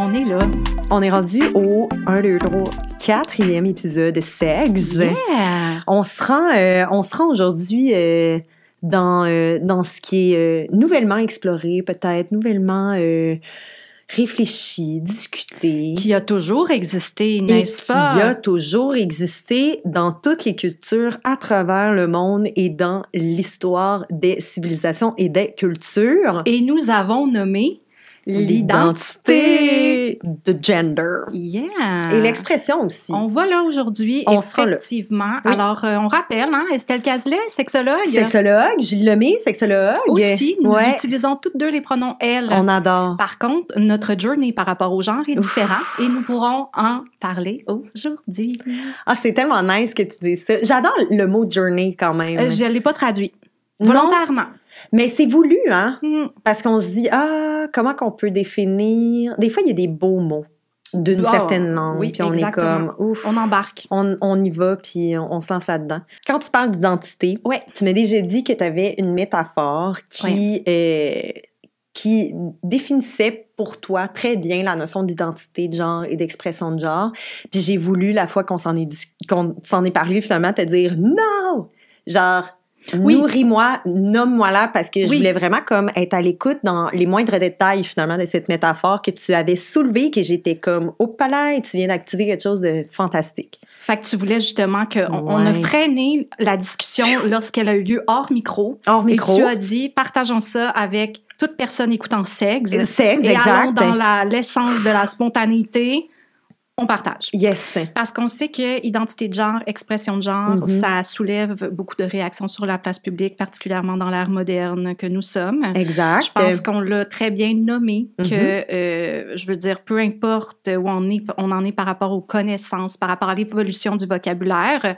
On est là. On est rendu au 1, 2, 3, quatrième épisode de Sexe. On se rend, euh, rend aujourd'hui euh, dans, euh, dans ce qui est nouvellement exploré, peut-être nouvellement réfléchi, discuté. Qui a toujours existé, n'est-ce pas? Qui a toujours existé dans toutes les cultures à travers le monde et dans l'histoire des civilisations et des cultures. Et nous avons nommé l'identité de gender. Yeah. Et l'expression aussi. On va là aujourd'hui, effectivement. Là. Alors, euh, on rappelle, hein, Estelle Cazelet, sexologue. Sexologue, Gilles Lemay, sexologue. Aussi, nous utilisons toutes deux les pronoms elle. On adore. Par contre, notre journey par rapport au genre est différent et nous pourrons en parler aujourd'hui. Ah, c'est tellement nice que tu dis ça. J'adore le mot journey quand même. Euh, je ne l'ai pas traduit. Volontairement. mais c'est voulu, hein? Mm. Parce qu'on se dit, ah, comment qu'on peut définir. Des fois, il y a des beaux mots d'une ah, certaine langue, oui, puis on est comme, ouf. On embarque. On, on y va, puis on, se lance là-dedans. Quand tu parles d'identité, ouais. tu m'as déjà dit que tu avais une métaphore qui, euh, qui définissait pour toi très bien la notion d'identité de genre et d'expression de genre. Puis j'ai voulu, la fois qu'on s'en est, qu'on s'en est parlé, finalement, te dire, non! Genre, oui. Nourris-moi, nomme-moi là, parce que je voulais vraiment comme être à l'écoute dans les moindres détails finalement de cette métaphore que tu avais soulevée, que j'étais comme au palais, et tu viens d'activer quelque chose de fantastique. Fait que tu voulais justement qu'on a freiné la discussion lorsqu'elle a eu lieu hors micro. Hors micro. Et tu as dit, partageons ça avec toute personne écoutant sexe. Sexe, et Allons dans l'essence de la spontanéité on partage. Yes. Parce qu'on sait que identité de genre, expression de genre, mm-hmm. ça soulève beaucoup de réactions sur la place publique, particulièrement dans l'ère moderne que nous sommes. Exact. Je pense qu'on l'a très bien nommé, que mm-hmm. euh, je veux dire, peu importe où on, on en est par rapport aux connaissances, par rapport à l'évolution du vocabulaire,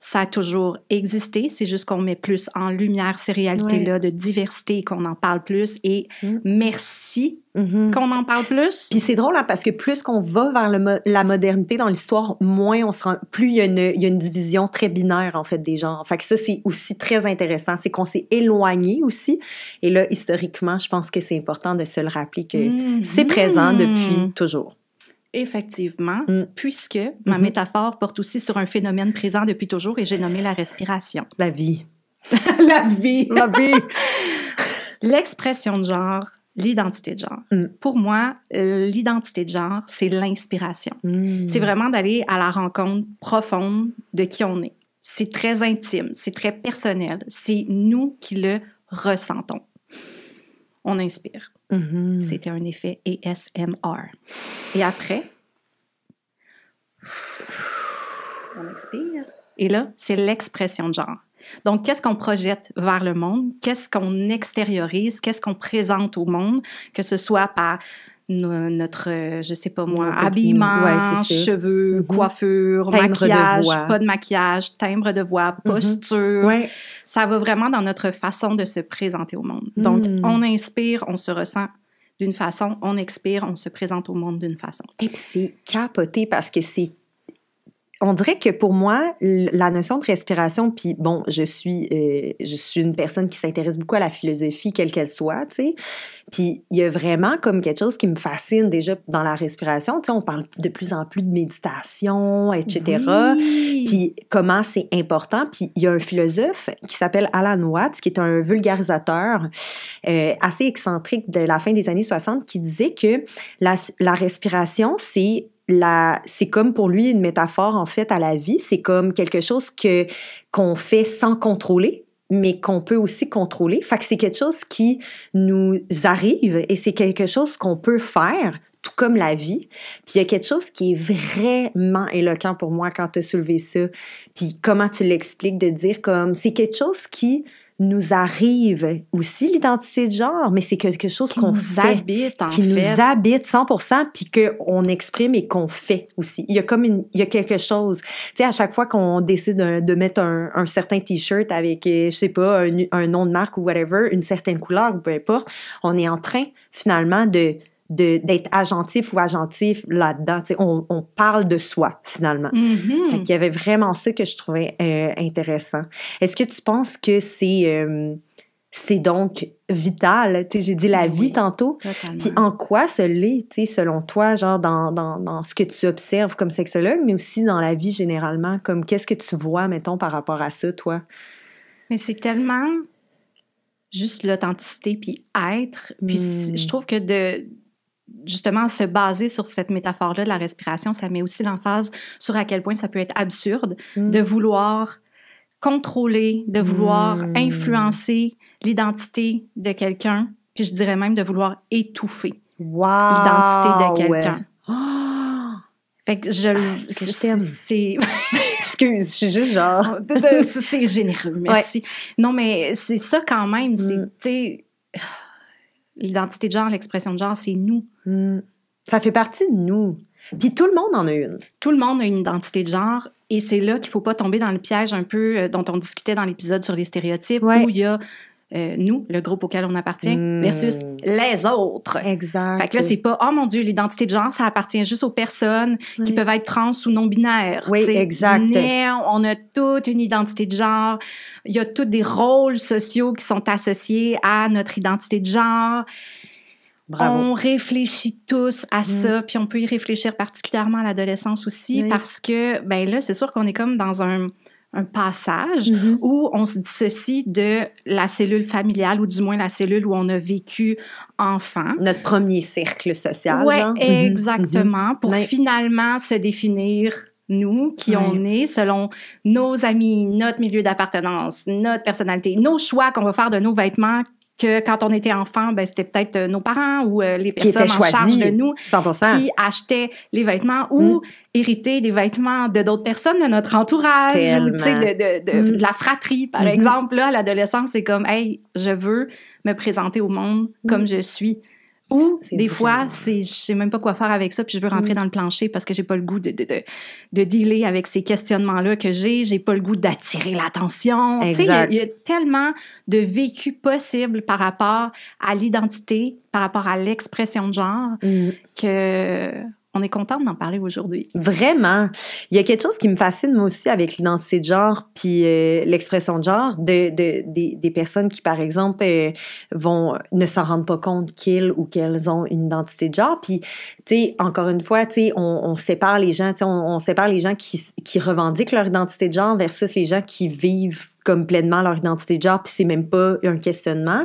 ça a toujours existé. C'est juste qu'on met plus en lumière ces réalités-là de diversité qu'on en parle plus. Et mm. merci mm-hmm. qu'on en parle plus. Puis c'est drôle hein, parce que plus qu'on va vers la modernité dans l'histoire, moins on se rend, plus il y, a une, y, a une division très binaire en fait des gens. Fait que ça c'est aussi très intéressant, c'est qu'on s'est éloigné aussi. Et là historiquement, je pense que c'est important de se le rappeler que mm-hmm. c'est présent depuis toujours. Effectivement, mm. puisque ma mm-hmm. métaphore porte aussi sur un phénomène présent depuis toujours et j'ai nommé la respiration. La vie. la vie. La vie. L'expression de genre, l'identité de genre. Mm. Pour moi, euh, l'identité de genre, c'est l'inspiration. Mm. C'est vraiment d'aller à la rencontre profonde de qui on est. C'est très intime, c'est très personnel. C'est nous qui le ressentons. On inspire. Mm-hmm. C'était un effet ASMR. Et après, on expire. Et là, c'est l'expression de genre. Donc, qu'est-ce qu'on projette vers le monde? Qu'est-ce qu'on extériorise? Qu'est-ce qu'on présente au monde? Que ce soit par notre, euh, je sais pas moi, habillement, cheveux, mm-hmm. coiffure, maquillage, pas de maquillage, timbre de voix, mm-hmm. posture. Ça va vraiment dans notre façon de se présenter au monde. Mm. Donc, on inspire, on se ressent d'une façon, on expire, on se présente au monde d'une façon. Et puis c'est capoté parce que c'est on dirait que pour moi, la notion de respiration, puis bon, je suis, euh, je suis une personne qui s'intéresse beaucoup à la philosophie, quelle qu'elle soit, tu sais. Puis il y a vraiment comme quelque chose qui me fascine déjà dans la respiration. Tu sais, on parle de plus en plus de méditation, etc. Puis comment c'est important. Puis il y a un philosophe qui s'appelle Alan Watts, qui est un vulgarisateur euh, assez excentrique de la fin des années 60, qui disait que la, la respiration, c'est c'est comme pour lui une métaphore en fait à la vie. C'est comme quelque chose que qu'on fait sans contrôler, mais qu'on peut aussi contrôler. Fait que c'est quelque chose qui nous arrive et c'est quelque chose qu'on peut faire tout comme la vie. Puis il y a quelque chose qui est vraiment éloquent pour moi quand tu as soulevé ça. Puis comment tu l'expliques de dire comme c'est quelque chose qui nous arrive aussi l'identité de genre, mais c'est quelque chose qu'on fait, habite, qui nous habite 100%, puis qu'on exprime et qu'on fait aussi. Il y a comme il y a quelque chose. Tu sais, à chaque fois qu'on décide de, mettre un, certain t-shirt avec, euh, je sais pas, un, nom de marque ou whatever, une certaine couleur peu importe, on est en train finalement de d'être agentif ou agentif là-dedans. On, on, parle de soi, finalement. Mm-hmm. Il y avait vraiment ça que je trouvais euh, intéressant. Est-ce que tu penses que c'est... Euh, c'est donc vital. J'ai dit la ben vie tantôt. Puis en quoi ce l'est, selon toi, genre dans, ce que tu observes comme sexologue, mais aussi dans la vie généralement, comme qu'est-ce que tu vois, mettons, par rapport à ça, toi? Mais c'est tellement juste l'authenticité puis être. Puis je hmm. trouve que de, justement se baser sur cette métaphore-là de la respiration, ça met aussi l'emphase sur à quel point ça peut être absurde mm. de vouloir contrôler, de vouloir mm. influencer l'identité de quelqu'un, puis je dirais même de vouloir étouffer l'identité de quelqu'un. Oh! Fait que je ah, je t'aime. Excuse, je suis juste genre. Oh, c'est généreux, merci. Non, mais c'est ça quand même. C'est, mm l'identité de genre, l'expression de genre, c'est nous. Hmm. Ça fait partie de nous. Puis tout le monde en a une. Tout le monde a une identité de genre. Et c'est là qu'il ne faut pas tomber dans le piège un peu euh, dont on discutait dans l'épisode sur les stéréotypes, où il y a euh, nous, le groupe auquel on appartient, hmm. versus les autres. Exact. Fait que là, c'est pas, oh mon Dieu, l'identité de genre, ça appartient juste aux personnes qui peuvent être trans ou non-binaires. Oui, exact. Mais on a toute une identité de genre. Il y a tous des rôles sociaux qui sont associés à notre identité de genre. Bravo. On réfléchit tous à hmm. ça, puis on peut y réfléchir particulièrement à l'adolescence aussi, parce que, ben là, c'est sûr qu'on est comme dans un un passage mm-hmm. où on se dissocie de la cellule familiale ou du moins la cellule où on a vécu enfant. Notre premier cercle social. Oui, mm-hmm. exactement, pour finalement se définir nous, qui on est, selon nos amis, notre milieu d'appartenance, notre personnalité, nos choix qu'on va faire de nos vêtements, que quand on était enfant, ben, c'était peut-être euh, nos parents ou euh, les personnes en charge de nous qui achetaient les vêtements ou mm. héritaient des vêtements de d'autres personnes de notre entourage, ou, de, de, de, de, la fratrie, par mm-hmm. exemple. à l'adolescence, c'est comme, hey, je veux me présenter au monde mm. comme je suis. Ou des fois, c'est je sais même pas quoi faire avec ça, puis je veux rentrer mm. dans le plancher parce que j'ai pas le goût de, de, de, de dealer avec ces questionnements-là que j'ai, j'ai pas le goût d'attirer l'attention. Il y, a, y a tellement de vécu possible par rapport à l'identité, par rapport à l'expression de genre, mm. que on est contente d'en parler aujourd'hui. Vraiment. Il y a quelque chose qui me fascine, moi aussi, avec l'identité de genre puis euh, l'expression de genre de, des, personnes qui, par exemple, euh, vont ne s'en rendent pas compte qu'ils ou qu'elles ont une identité de genre. Puis, tu sais, encore une fois, tu sais, on, sépare les gens, sépare les gens qui, qui revendiquent leur identité de genre versus les gens qui vivent comme pleinement leur identité de genre, puis c'est même pas un questionnement.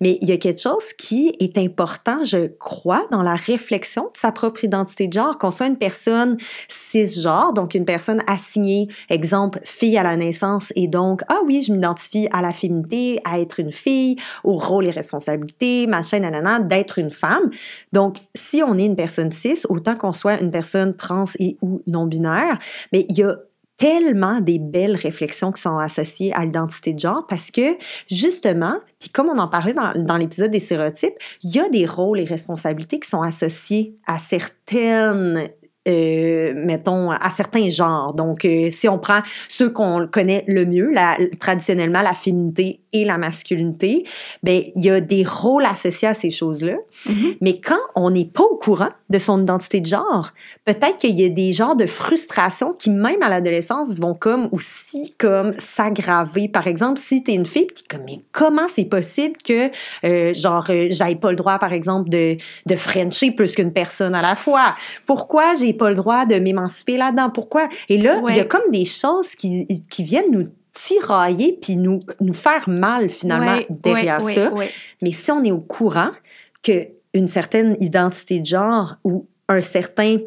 Mais il y a quelque chose qui est important, je crois, dans la réflexion de sa propre identité de genre, qu'on soit une personne cisgenre, donc une personne assignée, exemple, fille à la naissance, et donc, ah oui, je m'identifie à la féminité, à être une fille, au rôle et responsabilités, machin, nanana, d'être une femme. Donc, si on est une personne cis, autant qu'on soit une personne trans et ou non-binaire, mais il y a tellement des belles réflexions qui sont associées à l'identité de genre parce que justement, puis comme on en parlait dans, l'épisode des stéréotypes, il y a des rôles et responsabilités qui sont associés à certaines euh, mettons, à certains genres. Donc, euh, si on prend ceux qu'on connaît le mieux, la, traditionnellement, la féminité et la masculinité, ben il y a des rôles associés à ces choses-là. Mm-hmm. Mais quand on n'est pas au courant de son identité de genre, peut-être qu'il y a des genres de frustrations qui même à l'adolescence vont comme aussi comme s'aggraver. Par exemple, si tu es une fille, tu comme mais comment c'est possible que euh, genre euh, j'ai pas le droit par exemple de de frencher plus qu'une personne à la fois. Pourquoi j'ai pas le droit de m'émanciper là-dedans Pourquoi Et là, il y a comme des choses qui qui viennent nous tirailler puis nous, nous faire mal finalement derrière ça. Mais si on est au courant qu'une certaine identité de genre ou un certain,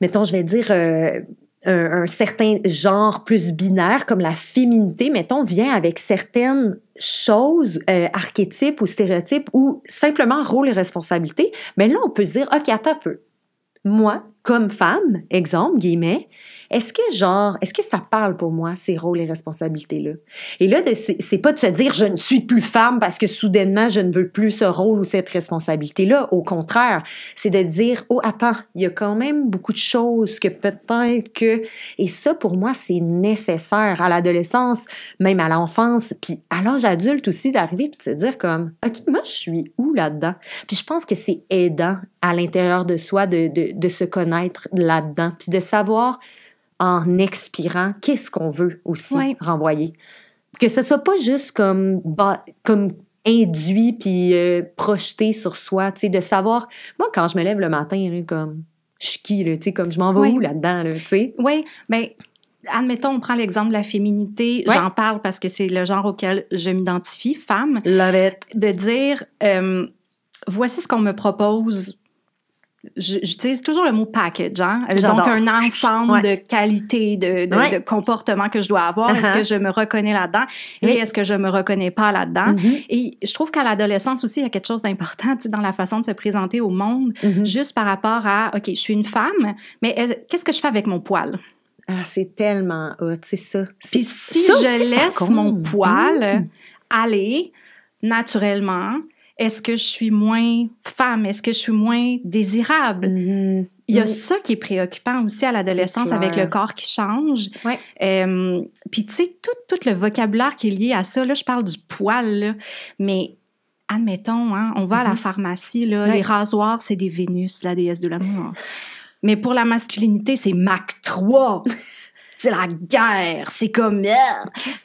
mettons, je vais dire, euh, un, certain genre plus binaire, comme la féminité, mettons, vient avec certaines choses, euh, archétypes ou stéréotypes, ou simplement rôle et responsabilité, mais là, on peut se dire, OK, attends un peu. Moi, comme femme, exemple, guillemets, est-ce que genre, est-ce que ça parle pour moi, ces rôles et responsabilités-là? Et là, c'est pas de se dire je ne suis plus femme parce que soudainement je ne veux plus ce rôle ou cette responsabilité-là. Au contraire, c'est de dire oh, attends, il y a quand même beaucoup de choses que peut-être que. Et ça, pour moi, c'est nécessaire à l'adolescence, même à l'enfance, puis à l'âge adulte aussi, d'arriver puis de se dire comme OK, moi, je suis où là-dedans? Puis je pense que c'est aidant à l'intérieur de soi de, de se connaître être là-dedans, puis de savoir en expirant qu'est-ce qu'on veut aussi renvoyer. Que ce soit pas juste comme, comme induit puis euh, projeté sur soi, tu sais, de savoir. Moi, quand je me lève le matin, comme je suis qui, tu sais, comme je m'en vais où là-dedans, là, tu sais. Oui, bien, admettons, on prend l'exemple de la féminité. J'en parle parce que c'est le genre auquel je m'identifie, femme. De dire, euh, voici ce qu'on me propose j'utilise toujours le mot package, hein? donc un ensemble de qualités, de, de, comportements que je dois avoir. Est-ce uh-huh. que je me reconnais là-dedans et est-ce que je me reconnais pas là-dedans? Mm-hmm. Et je trouve qu'à l'adolescence aussi, il y a quelque chose d'important dans la façon de se présenter au monde, mm-hmm. juste par rapport à, OK, je suis une femme, mais qu'est-ce que je fais avec mon poil? Ah, c'est tellement hot, c'est ça. Puis si je laisse mon poil mm. aller naturellement, est-ce que je suis moins femme? Est-ce que je suis moins désirable? Mm-hmm. Il y a mm-hmm. ça qui est préoccupant aussi à l'adolescence avec le corps qui change. Puis, tu sais, tout, le vocabulaire qui est lié à ça, là, je parle du poil, là, mais admettons, hein, on va à la mm-hmm. pharmacie, là, les rasoirs, c'est des Vénus, la déesse de l'amour. mais pour la masculinité, c'est Mac 3. c'est la guerre, c'est comme euh,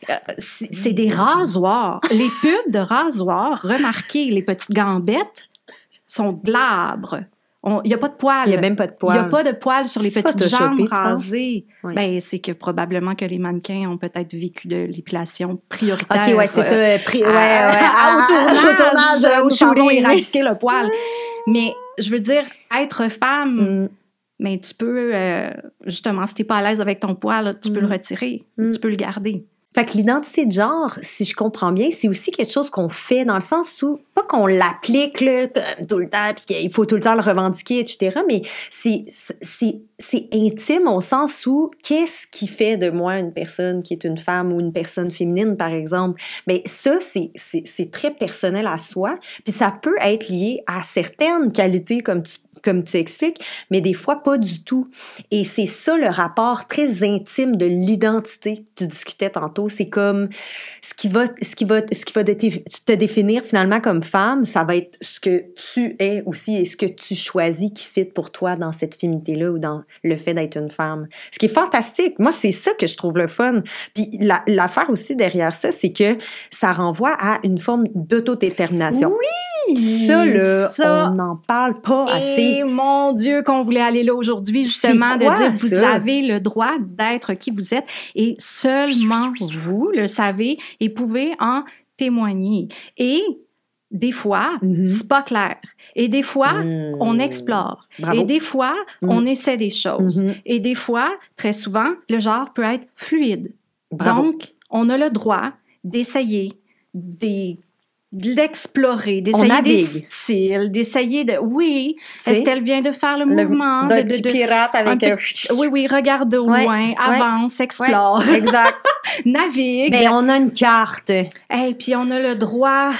euh, c'est des rasoirs. les pubs de rasoirs, remarquez les petites gambettes sont glabres. Il n'y a pas de poils. Il n'y a même pas de poils. Il n'y a pas de poils sur les petites jambes rasées. Ben, c'est que probablement que les mannequins ont peut-être vécu de l'épilation prioritaire. OK, ouais, c'est ça. à, euh, ouais, ah, ouais, ah, au ah, tournage, au, tournage, le poil. Mais je veux dire, être femme, mm mais tu peux, euh, justement, si tu n'es pas à l'aise avec ton poids, tu peux le mm. retirer, mm. tu peux le garder. Fait que l'identité de genre, si je comprends bien, c'est aussi quelque chose qu'on fait dans le sens où, pas qu'on l'applique euh, tout le temps, puis qu'il faut tout le temps le revendiquer, etc., mais c'est intime au sens où qu'est-ce qui fait de moi une personne qui est une femme ou une personne féminine, par exemple? mais ben, ça, c'est très personnel à soi, puis ça peut être lié à certaines qualités, comme tu comme tu expliques, mais des fois pas du tout. Et c'est ça le rapport très intime de l'identité que tu discutais tantôt. C'est comme ce qui va, ce qui va, ce qui va te définir finalement comme femme, ça va être ce que tu es aussi et ce que tu choisis qui fit pour toi dans cette féminité-là ou dans le fait d'être une femme. Ce qui est fantastique. Moi, c'est ça que je trouve le fun. Puis l'affaire aussi derrière ça, c'est que ça renvoie à une forme d'autodétermination. Oui! ça, on n'en parle pas et assez. mon Dieu, qu'on voulait aller là aujourd'hui, justement, de dire vous avez le droit d'être qui vous êtes et seulement vous le savez et pouvez en témoigner. Et des fois, mm-hmm. c'est pas clair. Et des fois, mm. on explore. Et des fois, mm. on essaie des choses. Mm-hmm. Et des fois, très souvent, le genre peut être fluide. Donc, on a le droit d'essayer des de l'explorer, d'essayer des styles, d'essayer de... Oui, est-ce qu'elle vient de faire le, mouvement? de, pirate avec... Un, Oui, oui, regarde au loin, avance, explore. exact. Navigue. Mais ben, on a une carte. Et puis on a le droit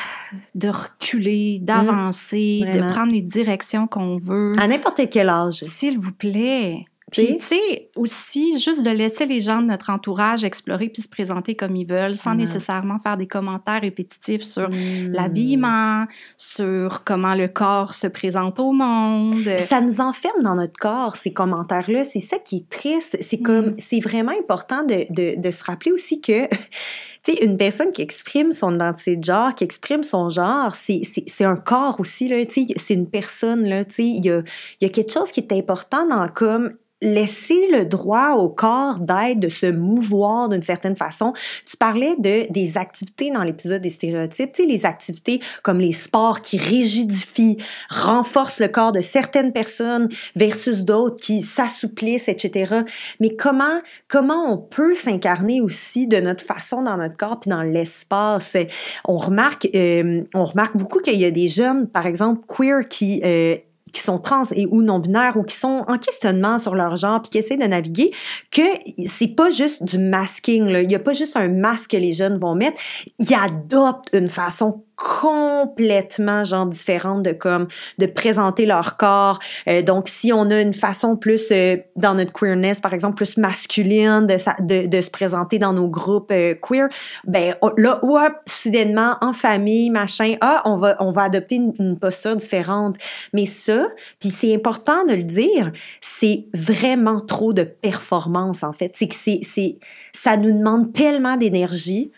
de reculer, mmh, d'avancer, de prendre les directions qu'on veut. À n'importe quel âge. S'il vous plaît. Puis, tu sais, aussi, juste de laisser les gens de notre entourage explorer puis se présenter comme ils veulent, sans nécessairement faire des commentaires répétitifs sur mmh. l'habillement, sur comment le corps se présente au monde. Ça nous enferme dans notre corps, ces commentaires-là. C'est ça qui est triste. C'est comme, mmh. c'est vraiment important de, de, se rappeler aussi que, tu sais, une personne qui exprime son identité de genre, qui exprime son genre, c'est un corps aussi, là, tu sais, c'est une personne, là, tu sais, il y a, y a quelque chose qui est important dans comme laisser le droit au corps d'être, de se mouvoir d'une certaine façon. Tu parlais de des activités dans l'épisode des stéréotypes, tu sais, les activités comme les sports qui rigidifient, renforcent le corps de certaines personnes versus d'autres qui s'assouplissent, etc. Mais comment comment on peut s'incarner aussi de notre façon dans notre corps puis dans l'espace On remarque euh, on remarque beaucoup qu'il y a des jeunes, par exemple queer, qui euh, qui sont trans et ou non binaires ou qui sont en questionnement sur leur genre puis qui essaient de naviguer que c'est pas juste du masking là. il y a pas juste un masque que les jeunes vont mettre ils adoptent une façon complètement genre différente de comme de présenter leur corps. Euh, donc si on a une façon plus euh, dans notre queerness par exemple plus masculine de, de, se présenter dans nos groupes euh, queer, ben là soudainement en famille machin, ah on va on va adopter une, une posture différente. Mais ça, puis c'est important de le dire, c'est vraiment trop de performance en fait. C'est que c'est c'est ça nous demande tellement d'énergie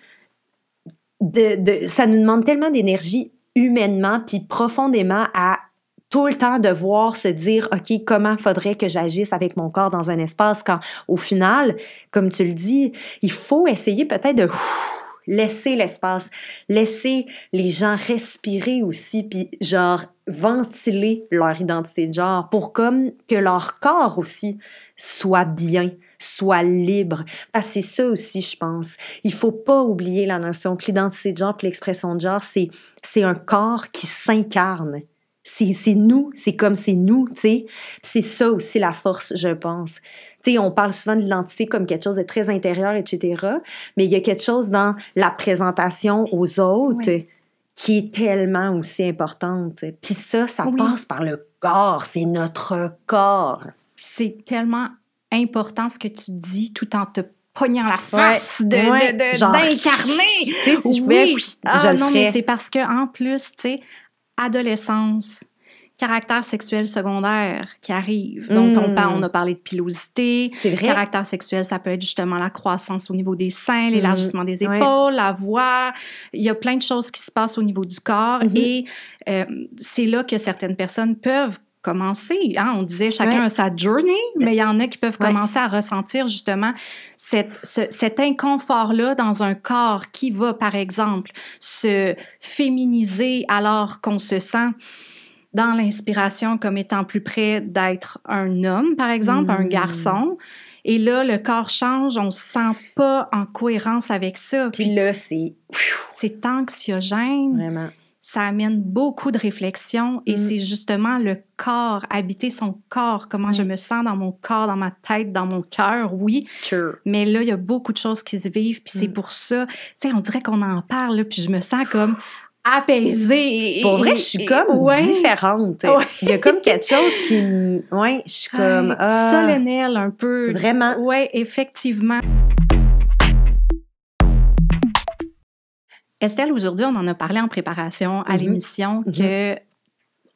de, ça nous demande tellement d'énergie humainement puis profondément à tout le temps de devoir se dire, OK, comment faudrait que j'agisse avec mon corps dans un espace quand, au final, comme tu le dis, il faut essayer peut-être de laisser l'espace, laisser les gens respirer aussi, puis genre ventiler leur identité de genre pour comme que leur corps aussi soit bien soit libre. que ah, c'est ça aussi, je pense. Il faut pas oublier la notion que l'identité de genre, que l'expression de genre, c'est, c'est un corps qui s'incarne. C'est, c'est nous, c'est comme c'est nous, tu sais. C'est ça aussi la force, je pense. Tu sais, on parle souvent de l'identité comme quelque chose de très intérieur, etc. Mais il y a quelque chose dans la présentation aux autres qui est tellement aussi importante. Puis ça, ça passe par le corps, c'est notre corps. C'est tellement important ce que tu dis tout en te pognant la face de, d'incarner. oui. non, mais c'est parce que en plus, tu sais, adolescence, caractère sexuel secondaire qui arrive. Donc, on, hmm. a parlé de pilosité. C'est vrai. Caractère sexuel, ça peut être justement la croissance au niveau des seins, hmm. l'élargissement des épaules, la voix. Il y a plein de choses qui se passent au niveau du corps. Mm-hmm. Et euh, c'est là que certaines personnes peuvent commencer. Hein, on disait chacun sa journée mais il y en a qui peuvent commencer à ressentir justement cet inconfort-là dans un corps qui va, par exemple, se féminiser alors qu'on se sent dans l'inspiration comme étant plus près d'être un homme, par exemple, un hmm. garçon. Et là, le corps change, on se sent pas en cohérence avec ça. Puis, là, c'est... C'est anxiogène. Vraiment ça amène beaucoup de réflexions et mm. c'est justement le corps, habiter son corps, comment je mm. me sens dans mon corps, dans ma tête, dans mon cœur, oui. Mais là, il y a beaucoup de choses qui se vivent, puis c'est mm. pour ça, tu sais, on dirait qu'on en parle, puis je me sens comme apaisée. Pour vrai, je suis comme différente. Il y a comme quelque chose qui je suis comme... Ah. Solennelle un peu. Vraiment. Ouais, effectivement. Estelle, aujourd'hui, on en a parlé en préparation à mm-hmm. l'émission mm-hmm. que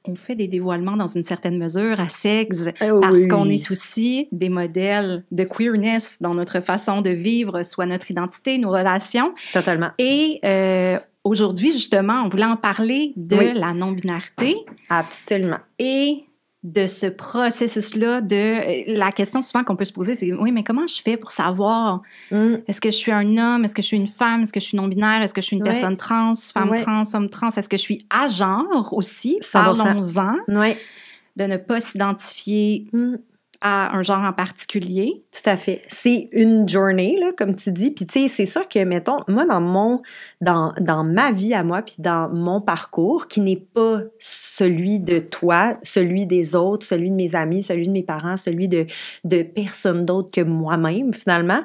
on fait des dévoilements dans une certaine mesure à sexe ah parce qu'on est aussi des modèles de queerness dans notre façon de vivre, soit notre identité, nos relations. Totalement. Et euh, aujourd'hui, justement, on voulait en parler de la non-binarité. Absolument. Et de ce processus-là, de euh, la question souvent qu'on peut se poser, c'est oui, mais comment je fais pour savoir mm. est-ce que je suis un homme, est-ce que je suis une femme, est-ce que je suis non-binaire, est-ce que je suis une personne trans, femme trans, homme trans, est-ce que je suis à genre aussi, parlons-en, de ne pas s'identifier mm à un genre en particulier. Tout à fait. C'est une journée, là, comme tu dis. Puis, tu sais, c'est sûr que, mettons, moi, dans mon, dans, dans ma vie à moi, puis dans mon parcours, qui n'est pas celui de toi, celui des autres, celui de mes amis, celui de mes parents, celui de, de personne d'autre que moi-même, finalement,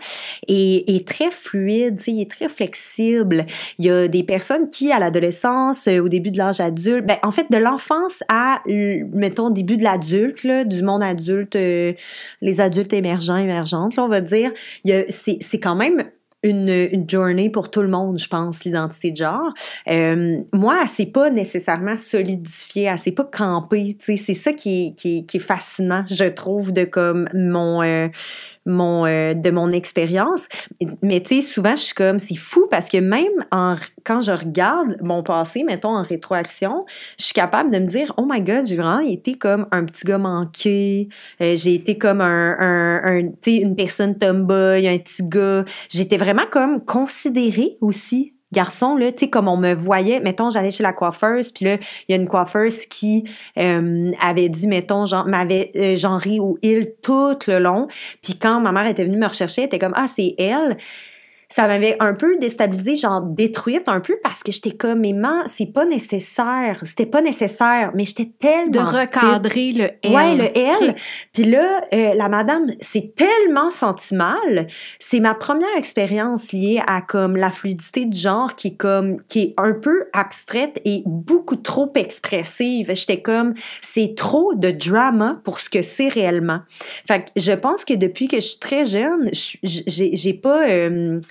et, très fluide, tu sais, il est très flexible. Il y a des personnes qui, à l'adolescence, euh, au début de l'âge adulte, ben, en fait, de l'enfance à, mettons, début de l'adulte, du monde adulte, euh, les adultes émergents, émergentes, on va dire, c'est quand même une, journée pour tout le monde, je pense, l'identité de genre. Euh, moi, c'est pas nécessairement solidifié, elle s'est pas campée. C'est ça qui est, fascinant, je trouve, de comme mon, euh, mon, euh, de mon expérience. Mais tu sais, souvent, je suis comme, c'est fou parce que même quand je regarde mon passé, mettons en rétroaction, je suis capable de me dire, oh my god, j'ai vraiment été comme un petit gars manqué, euh, j'ai été comme un, une personne tomboy, un petit gars. J'étais vraiment comme considéré aussi garçon, là, tu sais, comme on me voyait, mettons, j'allais chez la coiffeuse, puis là, il y a une coiffeuse qui euh, avait dit, mettons, genre, m'avait euh, ri il tout le long. Puis quand ma mère était venue me rechercher, elle était comme, ah, c'est elle ça m'avait un peu déstabilisée, genre détruite un peu parce que j'étais comme, mais man, c'est pas nécessaire, c'était pas nécessaire, mais j'étais tellement. De recadrer le L. Ouais, le L. Puis là, euh, la madame, c'est tellement sentimental. C'est ma première expérience liée à comme la fluidité de genre qui est comme, qui est un peu abstraite et beaucoup trop expressive. J'étais comme, c'est trop de drama pour ce que c'est réellement. Fait que je pense que depuis que je suis très jeune, j'ai pas. Euh,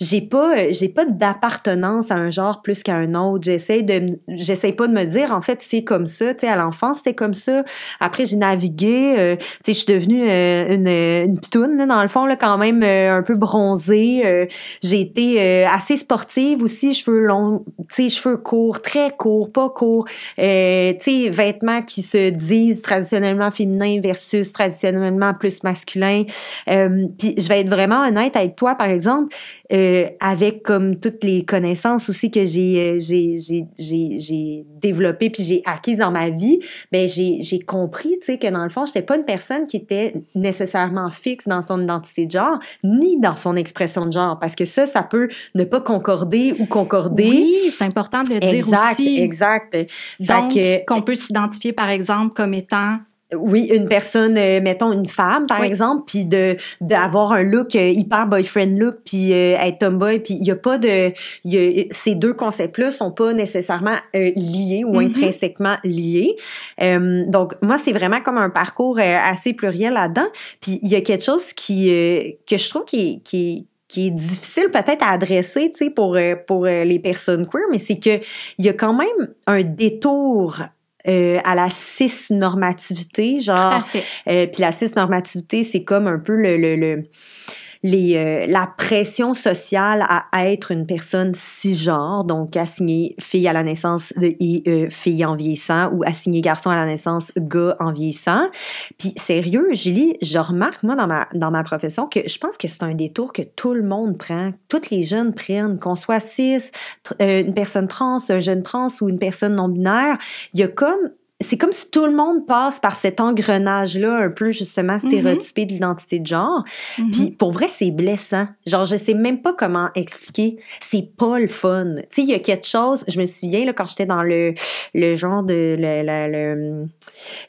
j'ai pas euh, j'ai pas d'appartenance à un genre plus qu'à un autre. J'essaie de j'essaie pas de me dire en fait c'est comme ça, tu sais à l'enfance c'était comme ça. Après j'ai navigué, euh, tu sais je suis devenue euh, une une pitoune là, dans le fond là quand même un peu bronzée, j'ai été assez sportive aussi, cheveux longs, tu sais cheveux courts, très courts, pas courts, tu sais vêtements qui se disent traditionnellement féminins versus traditionnellement plus masculins. puis je vais être vraiment honnête avec toi par exemple, euh, avec comme toutes les connaissances aussi que j'ai euh, j'ai j'ai développé puis j'ai acquises dans ma vie, ben j'ai j'ai compris tu sais que dans le fond, j'étais pas une personne qui était nécessairement fixe dans son identité de genre ni dans son expression de genre parce que ça ça peut ne pas concorder ou concorder. Oui, c'est important de le dire aussi. Exact, exact. Donc qu'on peut s'identifier par exemple comme étant oui, une personne, euh, mettons une femme par exemple, puis de d'avoir un look euh, hyper boyfriend look, puis euh, être tomboy, puis il y a pas de, ces deux concepts-là sont pas nécessairement euh, liés ou mm-hmm. intrinsèquement liés. donc moi c'est vraiment comme un parcours assez pluriel là-dedans. Puis il y a quelque chose qui que je trouve qui qui qui est difficile peut-être à adresser, tu sais, pour pour les personnes queer, mais c'est que il y a quand même un détour euh, à la cis-normativité, genre. Euh, puis la cis-normativité, c'est comme un peu le, le euh, la pression sociale à être une personne cisgenre, donc assignée fille à la naissance et e, fille en vieillissant ou assignée garçon à la naissance gars en vieillissant. Puis sérieux, Julie, je remarque moi dans ma, dans ma profession que je pense que c'est un détour que tout le monde prend, toutes les jeunes prennent, qu'on soit cis, euh, une personne trans, un jeune trans ou une personne non binaire. Il y a comme c'est comme si tout le monde passe par cet engrenage-là, un peu justement mm-hmm. stéréotypé de l'identité de genre. Mm-hmm. Puis pour vrai, c'est blessant. Genre, je sais même pas comment expliquer. C'est pas le fun. Tu sais, il y a quelque chose. Je me souviens là quand j'étais dans le le genre de le, le,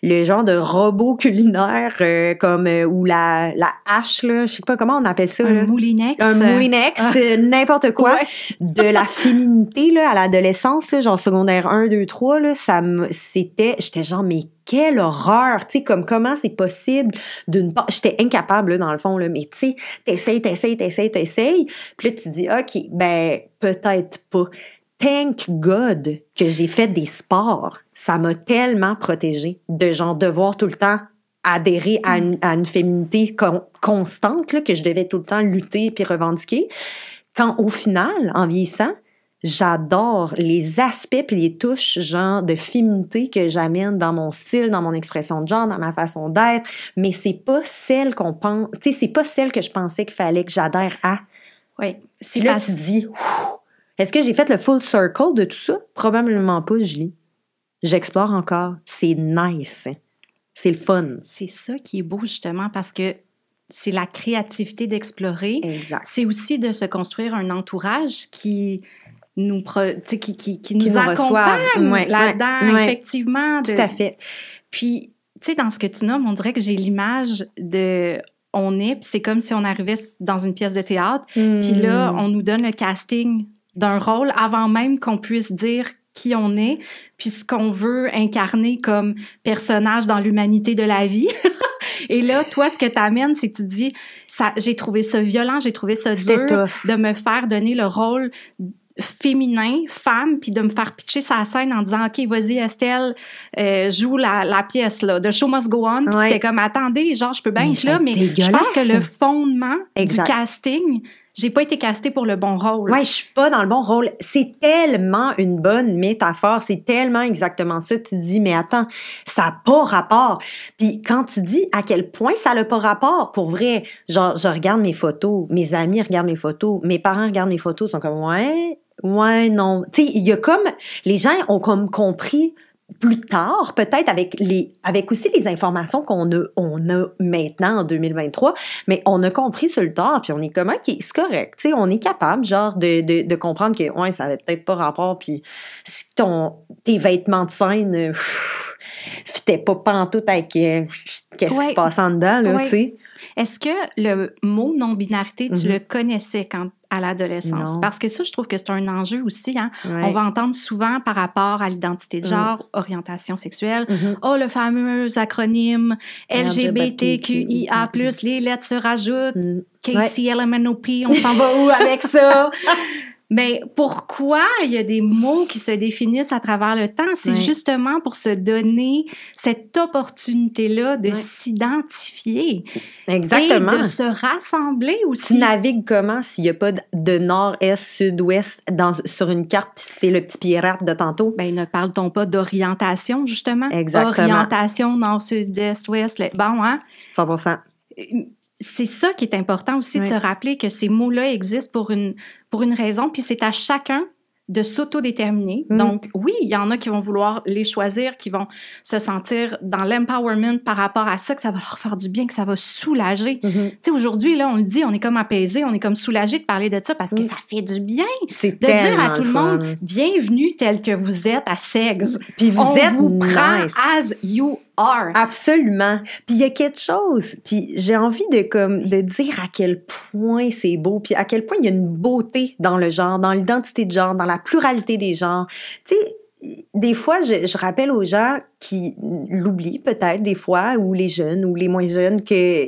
le, genre de robot culinaire euh, comme euh, ou la la hache là, je sais pas comment on appelle ça. Un moulinex. Un moulinex, ah. euh, n'importe quoi. De la féminité là à l'adolescence, genre secondaire 1, 2, 3 là, ça c'était j'étais genre, mais quelle horreur, tu sais, comme comment c'est possible d'une part, j'étais incapable, dans le fond, là, mais tu sais, t'essayes, t'essayes, t'essayes, t'essayes, puis là, tu dis, OK, ben, peut-être pas. Thank God que j'ai fait des sports. Ça m'a tellement protégée de genre devoir tout le temps adhérer à une, féminité constante que je devais tout le temps lutter puis revendiquer. Quand au final, en vieillissant, j'adore les aspects puis les touches genre de féminité que j'amène dans mon style, dans mon expression de genre, dans ma façon d'être, mais c'est pas celle qu'on pense, tu sais c'est pas celle que je pensais qu'il fallait que j'adhère à. Oui, c'est là tu dis est-ce que j'ai fait le full circle de tout ça Probablement pas, Julie. J'explore encore, c'est nice. Hein. C'est le fun. C'est ça qui est beau justement parce que c'est la créativité d'explorer. C'est aussi de se construire un entourage qui nous qui, qui, nous, accompagnent là-dedans, effectivement. Tout à fait. Puis, tu sais, dans ce que tu nommes, on dirait que j'ai l'image de on est, c'est comme si on arrivait dans une pièce de théâtre, hmm. puis là, on nous donne le casting d'un rôle avant même qu'on puisse dire qui on est, puis ce qu'on veut incarner comme personnage dans l'humanité de la vie. Et là, toi, ce que t'amènes, c'est que tu dis, ça, j'ai trouvé ça violent, j'ai trouvé ça dur de me faire donner le rôle féminin, femme, puis de me faire pitcher sa scène en disant OK, vas-y Estelle, euh, joue la, pièce là, de Show Must Go On, puis ouais. comme attendez, genre je peux bien être là, mais je pense que le fondement du casting, j'ai pas été castée pour le bon rôle. Ouais, je suis pas dans le bon rôle. C'est tellement une bonne métaphore, c'est tellement exactement ça. Tu dis, mais attends, ça n'a pas rapport. Puis quand tu dis à quel point ça n'a pas rapport, pour vrai, genre, je regarde mes photos, mes amis regardent mes photos, mes parents regardent mes photos, ils sont comme, ouais, ouais, non. Tu sais, il y a comme, les gens ont comme compris plus tard, peut-être avec les, avec aussi les informations qu'on a, on a maintenant en 2023, mais on a compris sur le tard, puis on est comme, ok, c'est correct, tu sais, on est capable, genre, de, de, de comprendre que, ouais, ça avait peut-être pas rapport, puis si ton, tes vêtements de scène, euh, pff, pas pantoute avec euh, qu'est-ce qui se passe en dedans, là, tu sais. Est-ce que le mot non-binarité, tu mm-hmm. le connaissais quand, à l'adolescence? Parce que ça, je trouve que c'est un enjeu aussi. Hein. On va entendre souvent par rapport à l'identité de mm. genre, orientation sexuelle, mm-hmm. oh, le fameux acronyme LGBTQIA, les lettres se rajoutent, KCLMNOP, mm. on s'en va où avec ça? Mais ben, pourquoi il y a des mots qui se définissent à travers le temps? C'est justement pour se donner cette opportunité-là de s'identifier. Exactement. Et de se rassembler aussi. Tu navigues comment s'il n'y a pas de nord, est, sud, ouest dans, sur une carte puis c'était le petit pirate de tantôt? Ben, ne parle-t-on pas d'orientation, justement? Exactement. Orientation, nord, sud, est, ouest. Bon, hein? 100 c'est ça qui est important aussi de se rappeler que ces mots-là existent pour une, pour une raison, puis c'est à chacun de s'autodéterminer. Mm. Donc, oui, il y en a qui vont vouloir les choisir, qui vont se sentir dans l'empowerment par rapport à ça, que ça va leur faire du bien, que ça va soulager. Mm-hmm. Tu sais, aujourd'hui, là, on le dit, on est comme apaisé, on est comme soulagé de parler de ça parce que mm. ça fait du bien de dire à tout le monde, bienvenue tel que vous êtes à Segs. Puis vous on êtes vous prend as you Absolument. Puis il y a quelque chose. Puis j'ai envie de comme de dire à quel point c'est beau, puis à quel point il y a une beauté dans le genre, dans l'identité de genre, dans la pluralité des genres. Tu sais, des fois, je, rappelle aux gens qui l'oublient peut-être des fois, ou les jeunes, ou les moins jeunes, que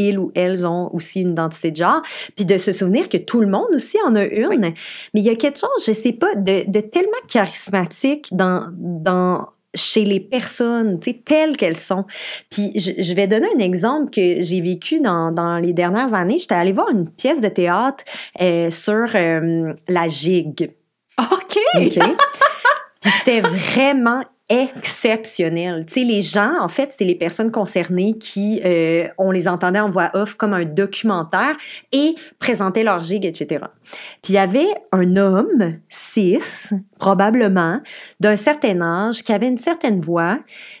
ils ou elles ont aussi une identité de genre, puis de se souvenir que tout le monde aussi en a une. Mais il y a quelque chose, je sais pas, de, de tellement charismatique dans, dans chez les personnes, telles qu'elles sont. Puis je, vais donner un exemple que j'ai vécu dans, les dernières années. J'étais allée voir une pièce de théâtre euh, sur euh, la gigue. OK! Puis c'était vraiment exceptionnel. Tu sais, les gens, en fait, c'est les personnes concernées qui, euh, on les entendait en voix off comme un documentaire et présentaient leur gigue, etc. Puis il y avait un homme, cis, probablement, d'un certain âge, qui avait une certaine voix,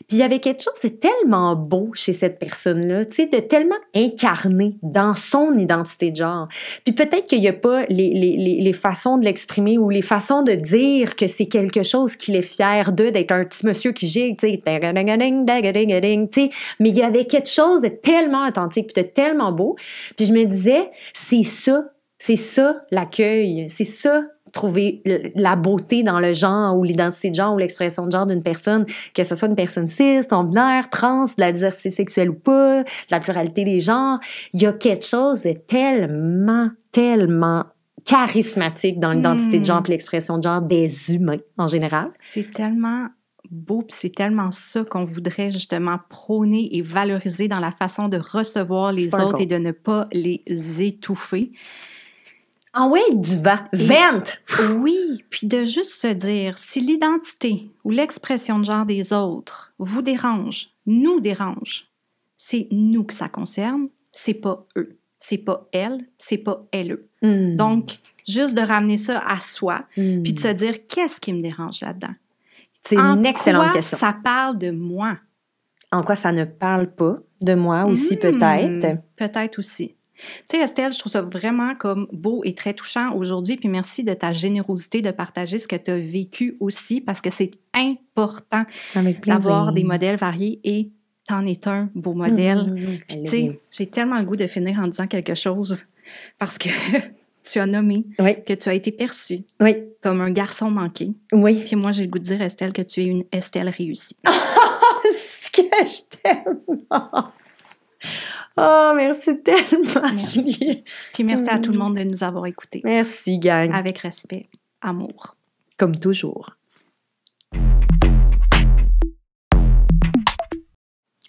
puis il y avait quelque chose de tellement beau chez cette personne-là, tu sais, de tellement incarné dans son identité de genre. Puis peut-être qu'il n'y a pas les, façons de l'exprimer ou les façons de dire que c'est quelque chose qu'il est fier d'être un monsieur qui gigue, tu sais, mais il y avait quelque chose de tellement authentique, puis de tellement beau. Puis je me disais, c'est ça, c'est ça l'accueil, c'est ça trouver la beauté dans le genre ou l'identité de genre ou l'expression de genre d'une personne, que ce soit une personne cis, non-binaire, trans, de la diversité sexuelle ou pas, de la pluralité des genres. Il y a quelque chose de tellement, tellement charismatique dans l'identité de hmm. genre et l'expression de genre des humains en général. C'est tellement beau, puis c'est tellement ça qu'on voudrait justement prôner et valoriser dans la façon de recevoir les autres et de ne pas les étouffer. Ah oui, du vent. Vente! Oui, puis de juste se dire, si l'identité ou l'expression de genre des autres vous dérange, nous dérange, c'est nous que ça concerne, c'est pas eux, c'est pas elle, c'est pas elle. Hmm. Donc, juste de ramener ça à soi, hmm. puis de se dire, qu'est-ce qui me dérange là-dedans? C'est une excellente question. Ça parle de moi. En quoi ça ne parle pas de moi aussi, hmm, peut-être. Peut-être aussi. Tu sais, Estelle, je trouve ça vraiment comme beau et très touchant aujourd'hui. Puis merci de ta générosité de partager ce que tu as vécu aussi, parce que c'est important ah, d'avoir des modèles variés et t'en es un beau modèle. Mm, mm, mm. Puis tu sais, j'ai tellement le goût de finir en disant quelque chose, parce que tu as nommé que tu as été perçue comme un garçon manqué. Oui. Puis moi, j'ai le goût de dire, Estelle, que tu es une Estelle réussie. ce que je t'aime! Oh, merci tellement, Puis merci à tout le monde de nous avoir écoutés. Merci, gang. Avec respect, amour. Comme toujours.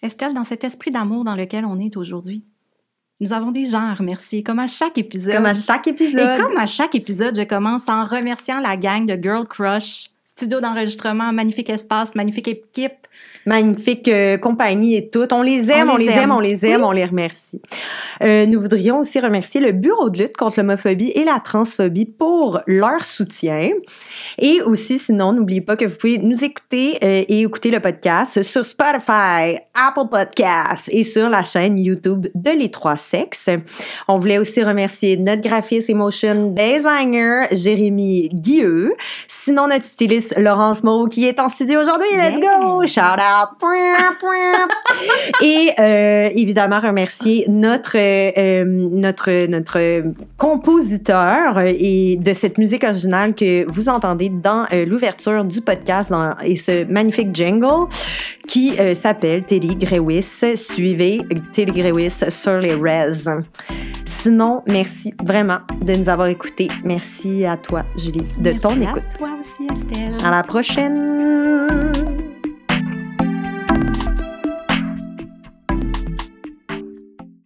Estelle, dans cet esprit d'amour dans lequel on est aujourd'hui, nous avons des gens à remercier, comme à chaque épisode. Comme à chaque épisode. Et comme à chaque épisode, je commence en remerciant la gang de Girl Crush, studio d'enregistrement, magnifique espace, magnifique équipe, magnifique euh, compagnie et tout. On les aime, on, les, aime. on les aime, on les remercie. Euh, nous voudrions aussi remercier le Bureau de lutte contre l'homophobie et la transphobie pour leur soutien. Et aussi, sinon, n'oubliez pas que vous pouvez nous écouter euh, et écouter le podcast sur Spotify, Apple Podcasts et sur la chaîne YouTube de Les Trois Sexes. On voulait aussi remercier notre graphiste et motion designer, Jérémy Guilleux. Sinon, notre styliste Laurence Moreau qui est en studio aujourd'hui. Let's go! Ciao! Et euh, évidemment remercier notre euh, euh, notre notre compositeur et de cette musique originale que vous entendez dans l'ouverture du podcast et ce magnifique jingle qui s'appelle Teddy Grewis. Suivez Teddy Grewis sur les Rez. Sinon, merci vraiment de nous avoir écoutés. Merci à toi, Julie, de merci ton à écoute. Toi aussi, Estelle. À la prochaine.